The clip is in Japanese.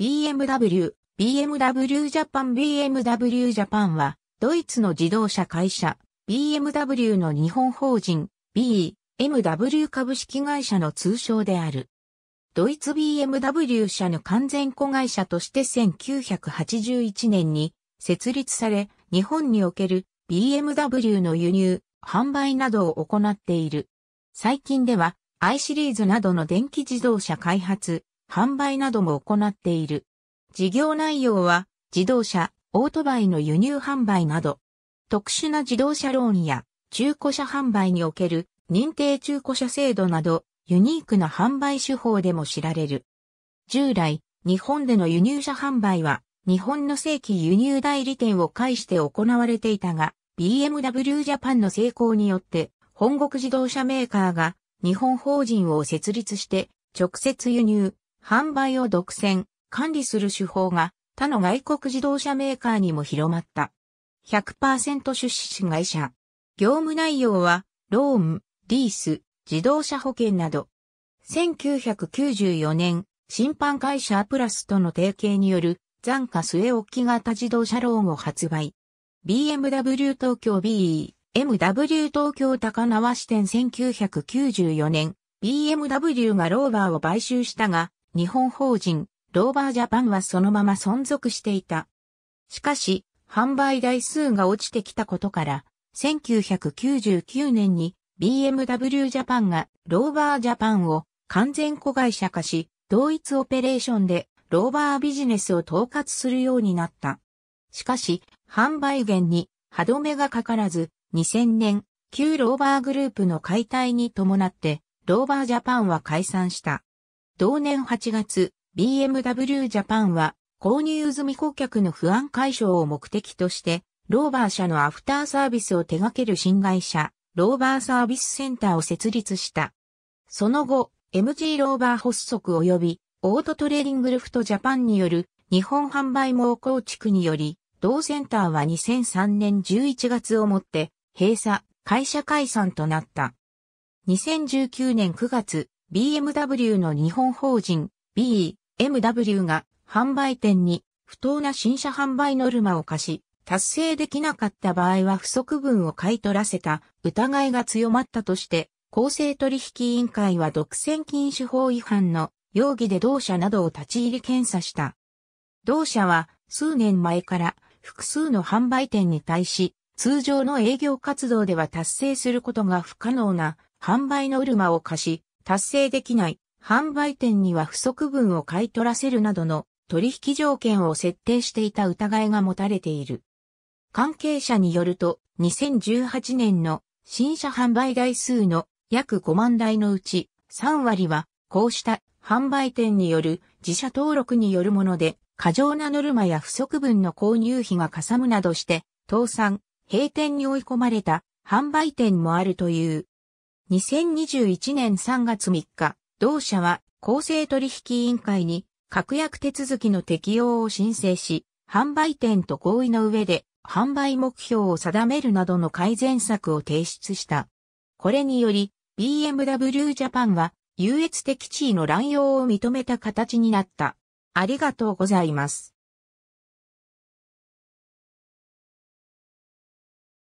BMW、BMW ジャパン BMW ジャパンは、ドイツの自動車会社、BMW の日本法人、BMW 株式会社の通称である。ドイツ BMW 社の完全子会社として1981年に設立され、日本における BMW の輸入、販売などを行っている。最近では、i シリーズなどの電気自動車開発、販売なども行っている。事業内容は自動車、オートバイの輸入販売など、特殊な自動車ローンや中古車販売における認定中古車制度など、ユニークな販売手法でも知られる。従来、日本での輸入車販売は、日本の正規輸入代理店を介して行われていたが、BMW ジャパンの成功によって、本国自動車メーカーが日本法人を設立して直接輸入、販売を独占、管理する手法が他の外国自動車メーカーにも広まった。100%出資し会社。業務内容は、ローン、リース、自動車保険など。1994年、審判会社プラスとの提携による、残価末置き型自動車ローンを発売。BMW 東京 BE、MW 東京高輪支店1994年、BMW がローバーを買収したが、日本法人、ローバージャパンはそのまま存続していた。しかし、販売台数が落ちてきたことから、1999年に BMW ジャパンがローバージャパンを完全子会社化し、同一オペレーションでローバービジネスを統括するようになった。しかし、販売源に歯止めがかからず、2000年、旧ローバーグループの解体に伴って、ローバージャパンは解散した。同年8月、BMW ジャパンは購入済み顧客の不安解消を目的として、ローバー社のアフターサービスを手掛ける新会社、ローバーサービスセンターを設立した。その後、MG ローバー発足及び、オートトレーディングルフトジャパンによる日本販売網構築により、同センターは2003年11月をもって閉鎖、会社解散となった。2019年9月、BMW の日本法人 BMW が販売店に不当な新車販売ノルマを課し、達成できなかった場合は不足分を買い取らせた疑いが強まったとして、公正取引委員会は独占禁止法違反の容疑で同社などを立ち入り検査した。同社は数年前から複数の販売店に対し、通常の営業活動では達成することが不可能な販売ノルマを課し、達成できない販売店には不足分を買い取らせるなどの取引条件を設定していた疑いが持たれている。関係者によると、2018年の新車販売台数の約5万台のうち3割はこうした販売店による自社登録によるもので過剰なノルマや不足分の購入費がかさむなどして倒産、閉店に追い込まれた販売店もあるという。2021年3月3日、同社は公正取引委員会に確約手続きの適用を申請し、販売店と合意の上で販売目標を定めるなどの改善策を提出した。これにより、BMW ジャパンは優越的地位の乱用を認めた形になった。ありがとうございます。